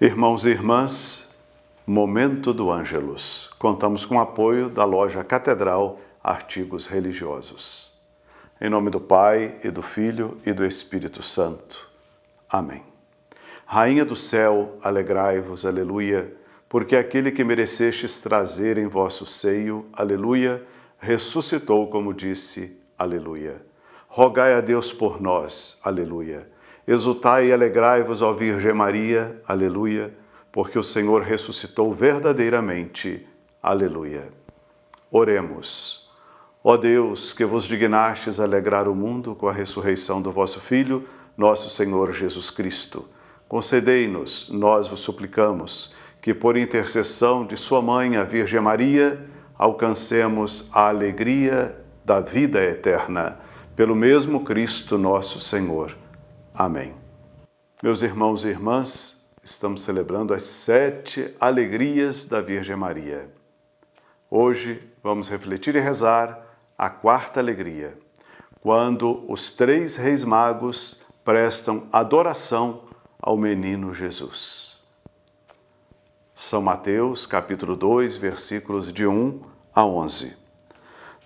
Irmãos e irmãs, momento do Ângelus. Contamos com o apoio da loja Catedral Artigos Religiosos. Em nome do Pai e do Filho e do Espírito Santo. Amém. Rainha do céu, alegrai-vos, aleluia porque aquele que merecestes trazer em vosso seio, aleluia, ressuscitou, como disse, aleluia. Rogai a Deus por nós, aleluia. Exultai e alegrai-vos, ó Virgem Maria, aleluia, porque o Senhor ressuscitou verdadeiramente, aleluia. Oremos. Ó Deus, que vos dignastes alegrar o mundo com a ressurreição do vosso Filho, nosso Senhor Jesus Cristo, concedei-nos, nós vos suplicamos, que por intercessão de Sua Mãe, a Virgem Maria, alcancemos a alegria da vida eterna. Pelo mesmo Cristo nosso Senhor. Amém. Meus irmãos e irmãs, estamos celebrando as sete alegrias da Virgem Maria. Hoje vamos refletir e rezar a quarta alegria, quando os três reis magos prestam adoração ao menino Jesus. São Mateus, capítulo 2, versículos de 1 a 11.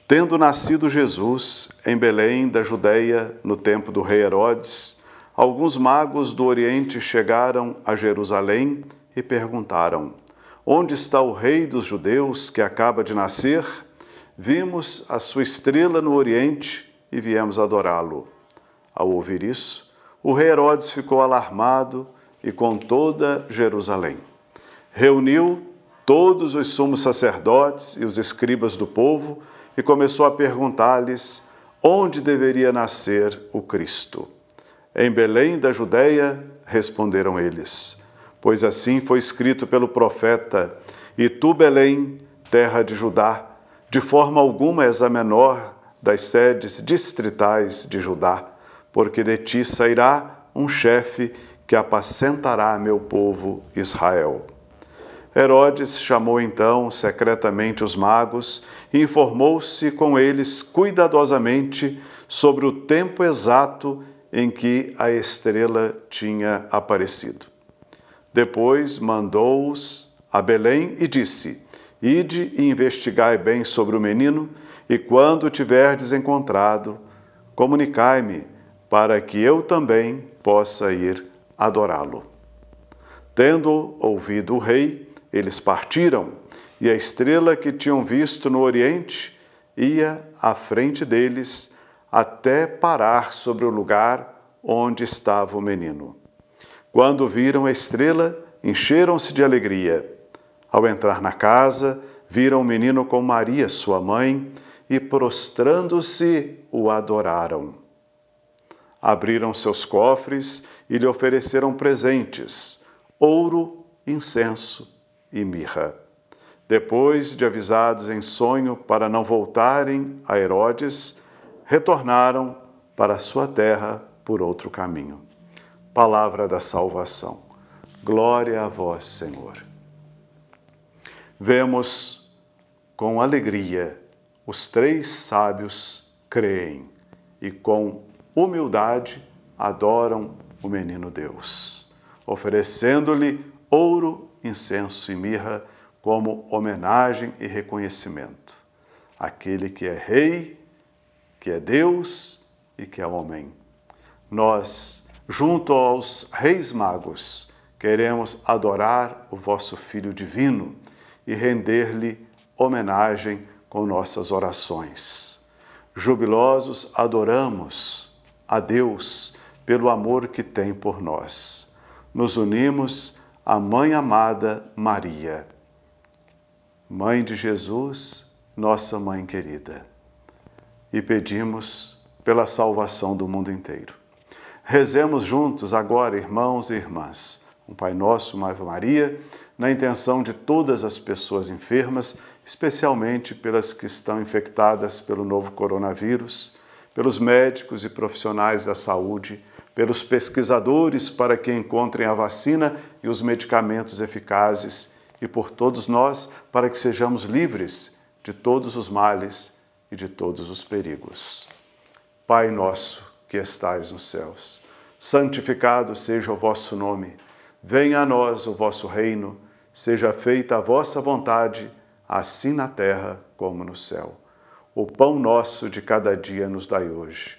Tendo nascido Jesus em Belém da Judéia, no tempo do rei Herodes, alguns magos do Oriente chegaram a Jerusalém e perguntaram: Onde está o rei dos judeus que acaba de nascer? Vimos a sua estrela no Oriente e viemos adorá-lo. Ao ouvir isso, o rei Herodes ficou alarmado e com toda Jerusalém reuniu todos os sumos sacerdotes e os escribas do povo e começou a perguntar-lhes onde deveria nascer o Cristo. Em Belém da Judéia, responderam eles, pois assim foi escrito pelo profeta: E tu, Belém, terra de Judá, de forma alguma és a menor das sedes distritais de Judá, porque de ti sairá um chefe que apacentará meu povo Israel. Herodes chamou então secretamente os magos e informou-se com eles cuidadosamente sobre o tempo exato em que a estrela tinha aparecido. Depois mandou-os a Belém e disse: Ide e investigai bem sobre o menino, e quando tiverdes encontrado, comunicai-me, para que eu também possa ir adorá-lo. Tendo ouvido o rei, eles partiram e a estrela que tinham visto no Oriente ia à frente deles até parar sobre o lugar onde estava o menino. Quando viram a estrela, encheram-se de alegria. Ao entrar na casa, viram o menino com Maria, sua mãe, e prostrando-se, o adoraram. Abriram seus cofres e lhe ofereceram presentes: ouro, incenso e mirra. Depois de avisados em sonho para não voltarem a Herodes, retornaram para sua terra por outro caminho. Palavra da salvação. Glória a vós, Senhor. Vemos com alegria os três sábios creem e com humildade adoram o menino Deus, oferecendo-lhe ouro incenso e mirra como homenagem e reconhecimento. Aquele que é Rei, que é Deus e que é homem. Nós, junto aos Reis Magos, queremos adorar o vosso Filho Divino e render-lhe homenagem com nossas orações. Jubilosos adoramos a Deus pelo amor que tem por nós. Nos unimos a Mãe amada Maria. Mãe de Jesus, nossa Mãe querida. E pedimos pela salvação do mundo inteiro. Rezemos juntos agora, irmãos e irmãs, um Pai Nosso, uma Ave Maria, na intenção de todas as pessoas enfermas, especialmente pelas que estão infectadas pelo novo coronavírus, pelos médicos e profissionais da saúde pelos pesquisadores para que encontrem a vacina e os medicamentos eficazes, e por todos nós para que sejamos livres de todos os males e de todos os perigos. Pai nosso que estais nos céus, santificado seja o vosso nome. Venha a nós o vosso reino, seja feita a vossa vontade, assim na terra como no céu. O pão nosso de cada dia nos dai hoje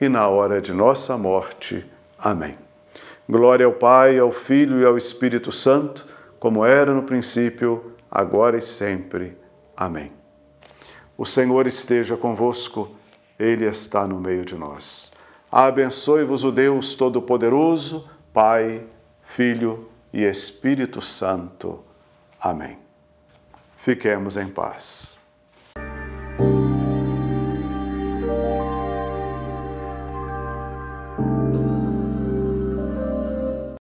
e na hora de nossa morte. Amém. Glória ao Pai, ao Filho e ao Espírito Santo, como era no princípio, agora e sempre. Amém. O Senhor esteja convosco, Ele está no meio de nós. Abençoe-vos o Deus Todo-Poderoso, Pai, Filho e Espírito Santo. Amém. Fiquemos em paz.